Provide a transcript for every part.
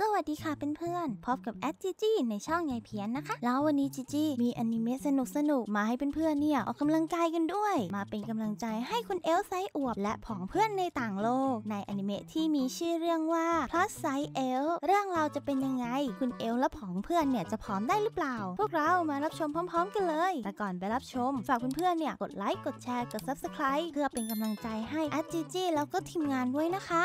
สวัสดีค่ะเพื่อนๆ พบกับแอดจีจี้ในช่องยายเพียนนะคะ แล้ววันนี้จีจี้มีอนิเมะสนุกสนุกมาให้เพื่อนๆ เนี่ยออกกำลังกายกันด้วย มาเป็นกำลังใจให้คุณเอลไซอวบและผองเพื่อนในต่างโลก ในอนิเมะที่มีชื่อเรื่องว่า plus size เอลเรื่องเราจะเป็นยังไง คุณเอลและผองเพื่อนเนี่ยจะผอมได้หรือเปล่า พวกเรามารับชมพร้อมๆ กันเลย แต่ก่อนไปรับชม ฝากเพื่อนๆ เนี่ย กดไลค์ กดแชร์ กดซับสไคร b e เพื่อเป็นกำลังใจให้แอดจีจี้แล้วก็ทีมงานด้วยนะคะ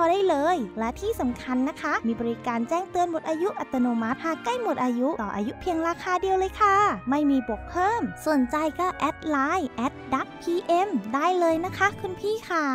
อได้เลย และที่สำคัญนะคะ มีบริการแจ้งเตือนหมดอายุอัตโนมัติหากใกล้หมดอายุ ต่ออายุเพียงราคาเดียวเลยค่ะ ไม่มีบวกเพิ่มสนใจก็ แอดไลน์แอดดักพีเอ็มได้เลยนะคะคุณพี่ขา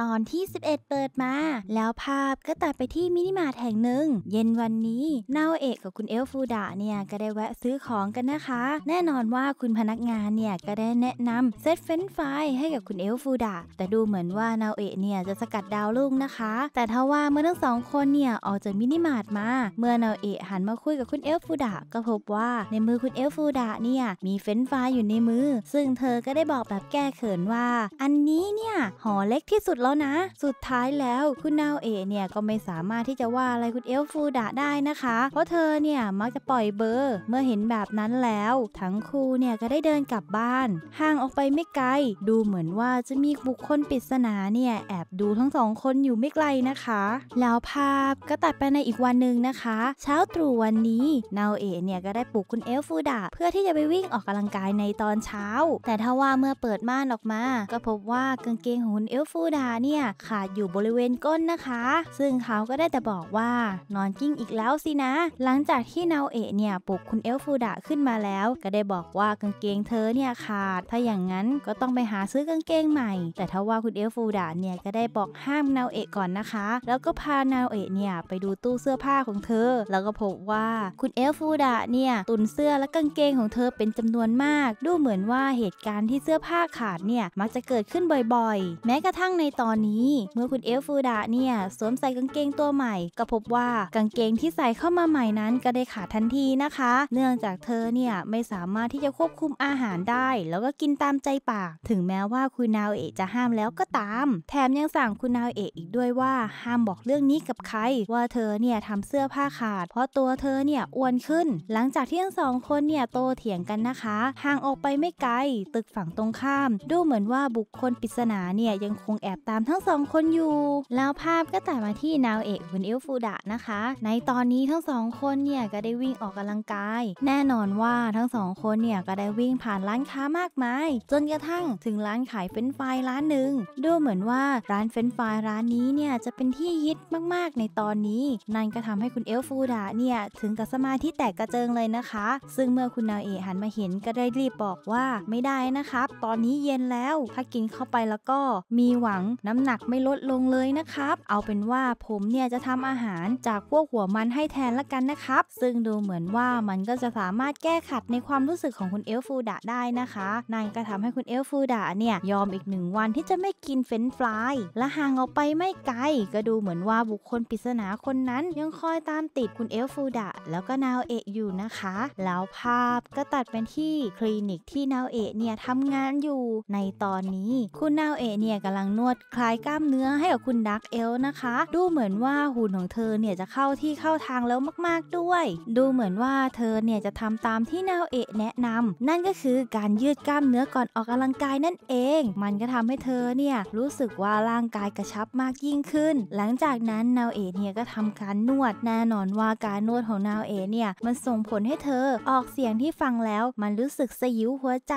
ตอนที่ 11 เปิดมาแล้วภาพก็ตัดไปที่มินิมาร์ทแห่งหนึ่งเย็นวันนี้ นาเอกกับคุณเอลฟูดาเนี่ยก็ได้แวะซื้อของกันนะคะ แน่นอนว่าคุณพนักงานเนี่ยก็ได้แนะนำเซตเฟ้นไฟให้กับคุณเอลฟูดาแต่ดูเหมือนว่านาเอกเนี่ยจะสกัดดาวลุ่งนะคะแต่ถ้าว่าเมื่อทั้งสองคนเนี่ยออกจากมินิมาร์ทมา เมื่อนาเอะหันมาคุยกับคุณเอลฟูดะก็พบว่าในมือคุณเอลฟูดะเนี่ยมีเฟนฟ้ายอยู่ในมือซึ่งเธอก็ได้บอกแบบแก้เขินว่า อันนี้เนี่ยห่อเล็กที่สุดแล้วนะ สุดท้ายแล้วคุณนาเอะเนี่ยก็ไม่สามารถที่จะว่าอะไรคุณเอลฟูดะได้นะคะ เพราะเธอเนี่ยมักจะปล่อยเบอร์ เมื่อเห็นแบบนั้นแล้ว ทั้งคู่เนี่ยก็ได้เดินกลับบ้านห่างออกไปไม่ไกล ดูเหมือนว่าจะมีบุคคลปริศนาเนี่ยแอบดูทั้งสองคนอยู่ไม่ไกลนะคะแล้วภาพก็ตัดไปในอีกวันหนึ่งนะคะ เช้าตรู่วันนี้นาเอเนี่ยก็ได้ปลุกคุณเอลฟูดาเพื่อที่จะไปวิ่งออกกำลังกายในตอนเช้า แต่ถ้าว่าเมื่อเปิดม่านออกมา ก็พบว่ากางเกงของคุณเอลฟูดาเนี่ย ขาดอยู่บริเวณก้นนะคะ ซึ่งเขาก็ได้แต่บอกว่านอนกิ้งอีกแล้วสินะ หลังจากที่นาเอเนี่ยปลุกคุณเอลฟูดาขึ้นมาแล้ว ก็ได้บอกว่ากางเกงเธอเนี่ยขาดถ้าอย่างนั้นก็ต้องไปหาซื้อกางเกงใหม่แต่ถ้าว่าคุณเอลฟูดาเนี่ยก็ได้บอกห้ามนาเอก่อนนะคะะคะแล้วก็พานาวเอะเนี่ยไปดูตู้เสื้อผ้าของเธอ แล้วก็พบว่าคุณเอลฟูดะเนี่ยตุนเสื้อและกางเกงของเธอเป็นจำนวนมาก ดูเหมือนว่าเหตุการณ์ที่เสื้อผ้าขาดเนี่ยมักจะเกิดขึ้นบ่อยๆ แม้กระทั่งในตอนนี้เมื่อคุณเอลฟูดะเนี่ยสวมใส่กางเกงตัวใหม่ ก็พบว่ากางเกงที่ใส่เข้ามาใหม่นั้นก็ได้ขาดทันทีนะคะ เนื่องจากเธอเนี่ยไม่สามารถที่จะควบคุมอาหารได้ แล้วก็กินตามใจปาก ถึงแม้ว่าคุณนาวเอะจะห้ามแล้วก็ตาม แถมยังสั่งคุณนาวเอะอีกด้วยว่าห้ามบอกเรื่องนี้กับใคร ว่าเธอเนี่ยทำเสื้อผ้าขาด เพราะตัวเธอเนี่ยอ้วนขึ้น หลังจากที่ทั้งสองคนเนี่ยโตเถียงกันนะคะ ห่างออกไปไม่ไกล ตึกฝั่งตรงข้าม ดูเหมือนว่าบุคคลปริศนาเนี่ยยังคงแอบตามทั้งสองคนอยู่ แล้วภาพก็ตัดมาที่นาวเอกคุณอลฟูดะนะคะในตอนนี้ทั้งสองคนเนี่ยก็ได้วิ่งออกกำลังกาย แน่นอนว่าทั้งสองคนเนี่ยก็ได้วิ่งผ่านร้านค้ามากมายจนกระทั่งถึงร้านขายเฟรนฟรายร้านหนึ่งดูเหมือนว่าร้านเฟรนฟรายร้านนี้เนี่ยจะเป็นที่ฮิตมาก ๆ ในตอนนี้นั่นก็ทำให้คุณเอลฟูดาเนี่ย ถึงกับสมาธิแตกกระเจิงเลยนะคะ ซึ่งเมื่อคุณนาเอหันมาเห็นก็ได้รีบบอกว่าไม่ได้นะครับ ตอนนี้เย็นแล้ว ถ้ากินเข้าไปแล้วก็มีหวังน้ำหนักไม่ลดลงเลยนะครับ เอาเป็นว่าผมเนี่ยจะทำอาหารจากพวกหัวมันให้แทนละกันนะครับ ซึ่งดูเหมือนว่ามันก็จะสามารถแก้ขัดในความรู้สึกของคุณเอลฟูดาได้นะคะนั่นก็ทำให้คุณเอลฟูดาเนี่ยยอมอีกหนึ่งวันที่จะไม่กินเฟรนฟลายและห่างออกไปไม่ไกลก็ดูเหมือนว่าบุคคลปริศนาคนนั้น ยังคอยตามติดคุณเอลฟูดะ แล้วก็นาวเอะอยู่นะคะ แล้วภาพก็ตัดเป็นที่คลินิกที่นาวเอะเนี่ยทำงานอยู่ในตอนนี้คุณนาวเอะเนี่ยกำลังนวดคลายกล้ามเนื้อให้กับคุณดักเอลนะคะ ดูเหมือนว่าหุ่นของเธอเนี่ยจะเข้าที่เข้าทางแล้วมากๆด้วย ดูเหมือนว่าเธอเนี่ยจะทำตามที่นาวเอะแนะนำ นั่นก็คือการยืดกล้ามเนื้อก่อนออกกำลังกายนั่นเอง มันก็ทำให้เธอเนี่ยรู้สึกว่าร่างกายกระชับมากยิ่งขึ้นนหลังจากนั้นนาวเอเนี่ยก็ทำการนวดแน่นอนว่าการนวดของนาวเอเนี่ยมันส่งผลให้เธอออกเสียงที่ฟังแล้วมันรู้สึกสยิวหัวใจ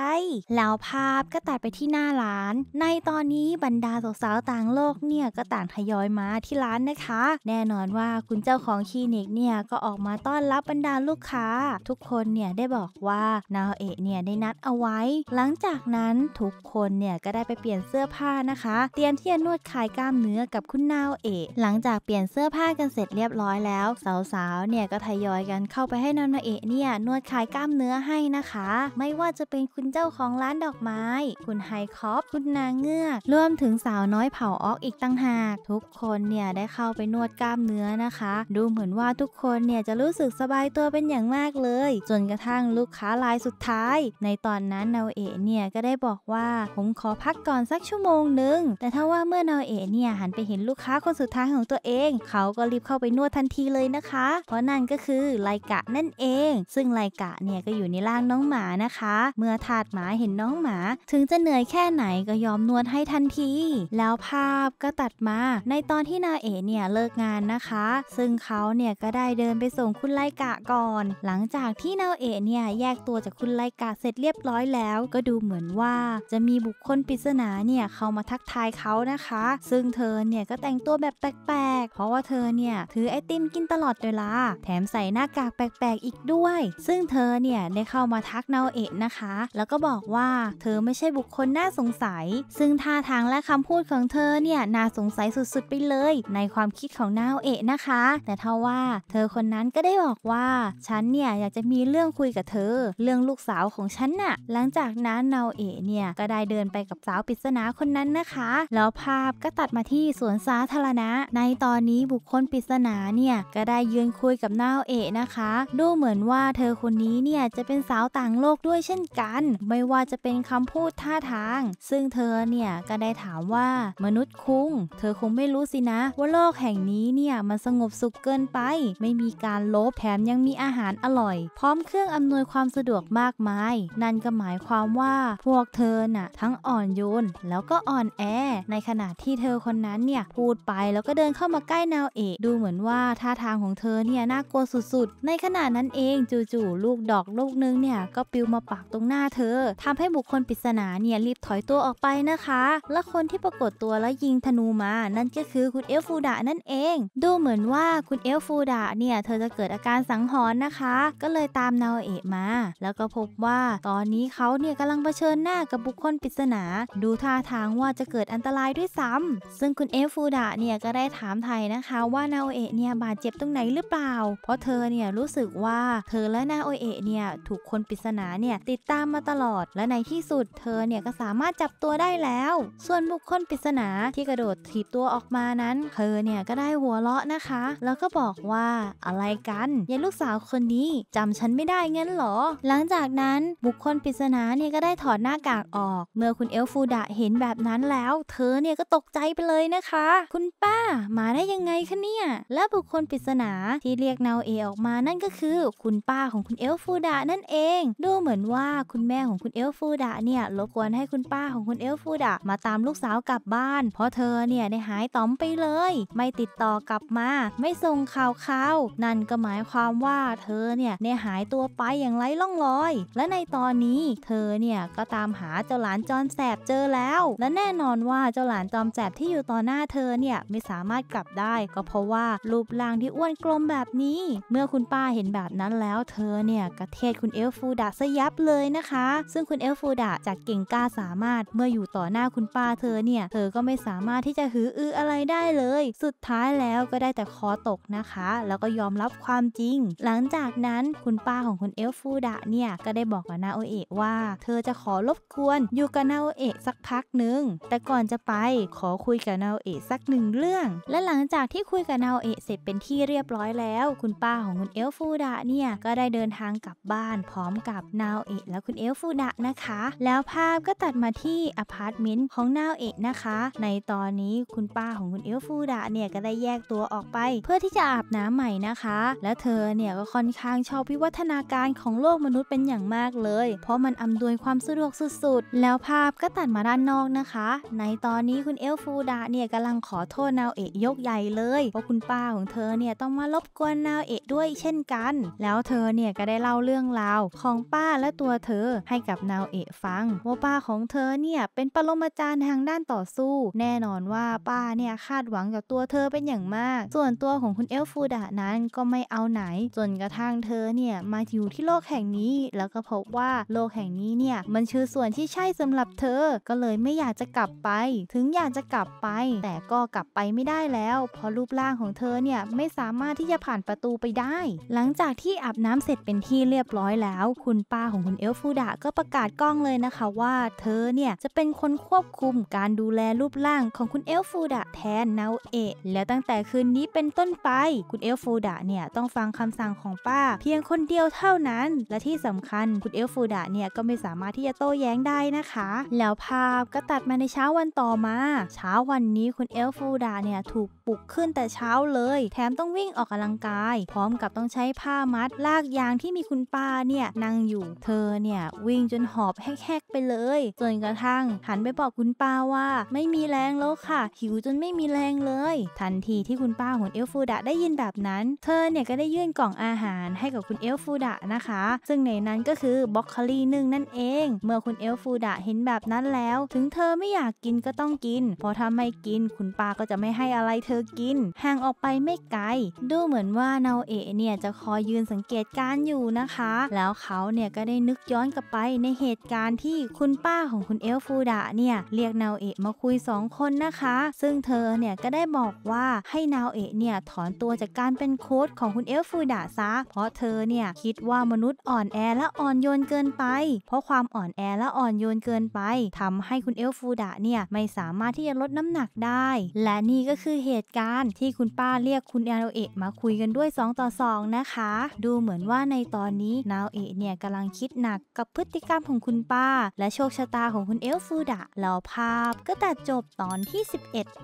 แล้วภาพก็ตัดไปที่หน้าร้าน ในตอนนี้บรรดาสาวๆต่างโลกเนี่ยก็ต่างทยอยมาที่ร้านนะคะ แน่นอนว่าคุณเจ้าของคลินิกเนี่ยก็ออกมาต้อนรับบรรดาลูกค้าทุกคนเนี่ยได้บอกว่านาวเอเนี่ยได้นัดเอาไว้ หลังจากนั้นทุกคนเนี่ยก็ได้ไปเปลี่ยนเสื้อผ้านะคะ เตรียมที่จะนวดคลายกล้ามเนื้อกับคุณนาเอกหลังจากเปลี่ยนเสื้อผ้ากันเสร็จเรียบร้อยแล้วสาวๆเนี่ยก็ทยอยกันเข้าไปให้นานเอะเนี่ยนวดคลายกล้ามเนื้อให้นะคะ ไม่ว่าจะเป็นคุณเจ้าของร้านดอกไม้ คุณไฮคอปคุณนางเงือกรวมถึงสาวน้อยเผาออกอีกตั้งหากทุกคนเนี่ยได้เข้าไปนวดกล้ามเนื้อนะคะ ดูเหมือนว่าทุกคนเนี่ยจะรู้สึกสบายตัวเป็นอย่างมากเลยจนกระทั่งลูกค้ารายสุดท้าย ในตอนนั้นนาเอะเนี่ยก็ได้บอกว่าผมขอพักก่อนสักชั่วโมงหนึ่งแต่ถ้าว่าเมื่อนาเอะเนี่ยหันไปเห็นลูกค้าค้าคนสุดท้ายของตัวเองเขาก็รีบเข้าไปนวดทันทีเลยนะคะ เพราะนั่นก็คือไลกะนั่นเอง ซึ่งไลกะเนี่ยก็อยู่ในร่างน้องหมานะคะ เมื่อถาดหมาเห็นน้องหมา ถึงจะเหนื่อยแค่ไหนก็ยอมนวดให้ทันที แล้วภาพก็ตัดมา ในตอนที่นาเอเนี่ยเลิกงานนะคะ ซึ่งเขาเนี่ยก็ได้เดินไปส่งคุณไลกะก่อน หลังจากที่นาเอเนี่ยแยกตัวจากคุณไลกะเสร็จเรียบร้อยแล้วก็ดูเหมือนว่าจะมีบุคคลปริศนาเนี่ยเข้ามาทักทายเขานะคะ ซึ่งเธอเนี่ยก็แต่งตัวแบบแปลกๆ เพราะว่าเธอเนี่ย ถือไอติมกินตลอดเวลาแถมใส่หน้ากากแปลกๆอีกด้วย ซึ่งเธอเนี่ยได้เข้ามาทักนาเอะนะคะ แล้วก็บอกว่าเธอไม่ใช่บุคคลน่าสงสัย ซึ่งท่าทางและคำพูดของเธอเนี่ยน่าสงสัยสุดๆไปเลย ในความคิดของนาเอะนะคะ แต่ทว่าเธอคนนั้นก็ได้บอกว่าฉันเนี่ยอยากจะมีเรื่องคุยกับเธอ เรื่องลูกสาวของฉันน่ะหลังจากนั้นนาเอะเนี่ยก็ได้เดินไปกับสาวปริศนาคนนั้นนะคะ แล้วภาพก็ตัดมาที่สวนสาธารณะในตอนนี้บุคคลปริศนาเนี่ยก็ได้ยืนคุยกับนาวเอะนะคะ ดูเหมือนว่าเธอคนนี้เนี่ยจะเป็นสาวต่างโลกด้วยเช่นกัน ไม่ว่าจะเป็นคำพูดท่าทาง ซึ่งเธอเนี่ยก็ได้ถามว่ามนุษย์คุ้ง เธอคงไม่รู้สินะ ว่าโลกแห่งนี้เนี่ยมันสงบสุขเกินไป ไม่มีการลบแถมยังมีอาหารอร่อย พร้อมเครื่องอำนวยความสะดวกมากมาย นั่นก็หมายความว่าพวกเธอน่ะทั้งอ่อนโยนแล้วก็อ่อนแอ ในขณะที่เธอคนนั้นเนี่ยพูดไปแล้วก็เดินเข้ามาใกล้นาวเอกดูเหมือนว่าท่าทางของเธอเนี่ยน่ากลัวสุดๆ ในขณะนั้นเองจู่ๆลูกดอกลูกนึงเนี่ยก็ปิวมาปักตรงหน้าเธอ ทำให้บุคคลปริศนาเนี่ยรีบถอยตัวออกไปนะคะ และคนที่ปรากฏตัวแล้วยิงธนูมานั่นก็คือคุณเอลฟูดะนั่นเอง ดูเหมือนว่าคุณเอลฟูดะเนี่ยเธอจะเกิดอาการสังหรณ์นะคะ ก็เลยตามนาวเอกมา แล้วก็พบว่าตอนนี้เขาเนี่ยกำลังเผชิญหน้ากับบุคคลปริศนา ดูท่าทางว่าจะเกิดอันตรายด้วยซ้ำ ซึ่งคุณเอลฟูดะเนี่ยก็ได้ถามไทยนะคะ ว่านาโอเอะเนี่ยบาดเจ็บ ตรงไหนหรือเปล่า เพราะเธอเนี่ยรู้สึกว่าเธอและนาโอเอะเนี่ยถูกคนปริศนาเนี่ยติดตามมาตลอดและในที่สุด เธอเนี่ยก็สามารถจับตัวได้แล้ว ส่วนบุคคลปริศนาที่กระโดดถีบตัวออกมานั้น เธอเนี่ยก็ได้หัวเราะนะคะ แล้วก็บอกว่าอะไรกันยายลูกสาวคนนี้จำฉันไม่ได้เงั้นหรอ หลังจากนั้นบุคคลปริศนาเนี่ยก็ได้ถอดหน้ากากออก เมื่อคุณเอลฟูดะเห็นแบบนั้นแล้ว เธอเนี่ยก็ตกใจไปเลยนะคะคุคุณป้ามาได้ยังไงคะเนี่ย และบุคคลปริศนาที่เรียกเนาเอออกมานั่นก็คือคุณป้าของคุณเอลฟูดะนั่นเอง ดูเหมือนว่าคุณแม่ของคุณเอลฟูดะเนี่ยรบกวนให้คุณป้าของคุณเอลฟูดะ มาตามลูกสาวกลับบ้าน เพราะเธอเนี่ยได้หายต๋อมไปเลย ไม่ติดต่อกลับมาไม่ส่งข่าวขาวนั่นก็หมายความว่าเธอเนี่ยได้หายตัวไปอย่างไร้ล่องรอย และในตอนนี้เธอเนี่ยก็ตามหาเจ้าหลานจอมแสบเจอแล้ว และแน่นอนว่าเจ้าหลานจอมแสบที่อยู่ต่อหน้าเธอเนี่ยี่ยไม่สามารถกลับได้ ก็เพราะว่ารูปร่างที่อ้วนกลมแบบนี้ เมื่อคุณป้าเห็นแบบนั้นแล้ว เธอเนี่ยกระเทศคุณเอลฟูดาซะยับเลยนะคะ ซึ่งคุณเอลฟูดาจากเก่งกล้าสามารถเมื่ออยู่ต่อหน้าคุณป้า เธอเนี่ยเธอก็ไม่สามารถที่จะหืออืออะไรได้เลย สุดท้ายแล้วก็ได้แต่คอตกนะคะ แล้วก็ยอมรับความจริง หลังจากนั้นคุณป้าของคุณเอลฟูดาเนี่ยก็ได้บอกกับนาโอเอะว่า เธอจะขอรบกวนอยู่กับนาโอเอะสักพักหนึ่งแต่ก่อนจะไปขอคุยกับนาโอเอะสักหนึ่งึ่งเรื่องและหลังจากที่คุยกับนาโอเอะเสร็จเป็นที่เรียบร้อยแล้ว คุณป้าของคุณเอลฟูดะเนี่ยก็ได้เดินทางกลับบ้านพร้อมกับนาโอเอะและคุณเอลฟูดะนะคะแล้วภาพก็ตัดมาที่อพาร์ตเมนต์ของนาโอเอะนะคะในตอนนี้คุณป้าของคุณเอลฟูดะเนี่ยก็ได้แยกตัวออกไปเพื่อที่จะอาบน้ำใหม่นะคะ และเธอเนี่ยก็ค่อนข้างชอบวิวัฒนาการของโลกมนุษย์เป็นอย่างมากเลย เพราะมันอำนวยความสะดวกสุดๆ แล้วภาพก็ตัดมาด้านนอกนะคะ ในตอนนี้คุณเอลฟูดะเนี่ยกำลังขออโทษนาวเอะยกใหญ่เลยเพราะคุณป้าของเธอเนี่ยต้องมารบกวนนาวเอะด้วยเช่นกัน แล้วเธอเนี่ยก็ได้เล่าเรื่องราวของป้าและตัวเธอให้กับนาวเอะฟังว่าป้าของเธอเนี่ยเป็นปรมาจารย์ทางด้านต่อสู้ แน่นอนว่าป้าเนี่ยคาดหวังกับตัวเธอเป็นอย่างมาก ส่วนตัวของคุณเอลฟูดะนั้นก็ไม่เอาไหนจนกระทั่งเธอเนี่ยมาอยู่ที่โลกแห่งนี้ แล้วก็พบว่าโลกแห่งนี้เนี่ยมันชื่อส่วนที่ใช่สำหรับเธอก็เลยไม่อยากจะกลับไป ถึงอยากจะกลับไปแต่ก็กลับไปไม่ได้แล้วเพราะรูปร่างของเธอเนี่ยไม่สามารถที่จะผ่านประตูไปได้ หลังจากที่อาบน้ำเสร็จเป็นที่เรียบร้อยแล้ว คุณป้าของคุณเอลฟูดะก็ประกาศกล้องเลยนะคะว่าเธอเนี่ยจะเป็นคนควบคุมการดูแลรูปร่างของคุณเอลฟูดะแทนนาเอะแล้วตั้งแต่คืนนี้เป็นต้นไปคุณเอลฟูดะเนี่ยต้องฟังคำสั่งของป้าเพียงคนเดียวเท่านั้น และที่สำคัญคุณเอลฟูดะเนี่ยก็ไม่สามารถที่จะโต้แย้งได้นะคะแล้วภาพก็ตัดมาในเช้าวันต่อมา เช้าวันนี้คุณเอลฟฟูดาเนี่ยถูกปลุกขึ้นแต่เช้าเลยแถมต้องวิ่งออกกำลังกาย พร้อมกับต้องใช้ผ้ามัดลากยางที่มีคุณป้าเนี่ยนั่งอยู่เธอเนี่ย วิ่งจนหอบแฮกๆไปเลยจนกระทั่งหันไปบอกคุณป้าว่า ไม่มีแรงแล้วค่ะ หิวจนไม่มีแรงเลย ทันทีที่คุณป้าของเอลฟูดาได้ยินแบบนั้น เธอเนี่ยก็ได้ยื่นกล่องอาหารให้กับคุณเอลฟูดานะคะ ซึ่งในนั้นก็คือบล็อกคลีนึ่งนั่นเอง เมื่อคุณเอลฟูดาเห็นแบบนั้นแล้ว ถึงเธอไม่อยากกินก็ต้องกิน พอทำไม่กินคุณป้าก็จะไม่ให้อะไรเธอกินห่างออกไปไม่ไกลดูเหมือนว่าเนาเอะเนี่ยจะคอยยืนสังเกตการอยู่นะคะ แล้วเขาเนี่ยก็ได้นึกย้อนกลับไปในเหตุการณ์ที่คุณป้าของคุณเอลฟูดะเนี่ยเรียกเนาเอะมาคุย2คนนะคะซึ่งเธอเนี่ยก็ได้บอกว่าให้เนาเอะเนี่ยถอนตัวจากการเป็นโค้ชของคุณเอลฟูดะซะเพราะเธอเนี่ยคิดว่ามนุษย์อ่อนแอและอ่อนโยนเกินไป เพราะความอ่อนแอและอ่อนโยนเกินไป ทำให้คุณเอลฟูดะเนี่ยไม่สามารถที่จะลดน้ำหนักได้และนี่ก็คือเหตุการณ์ที่คุณป้าเรียกคุณนาโอเอะมาคุยกันด้วย 2 ต่อ 2 นะคะ ดูเหมือนว่าในตอนนี้ นาโอเอะเนี่ยกำลังคิดหนักกับพฤติกรรมของคุณป้า และโชคชะตาของคุณเอลฟูดะแล้วภาพก็ตัดจบตอนที่ 11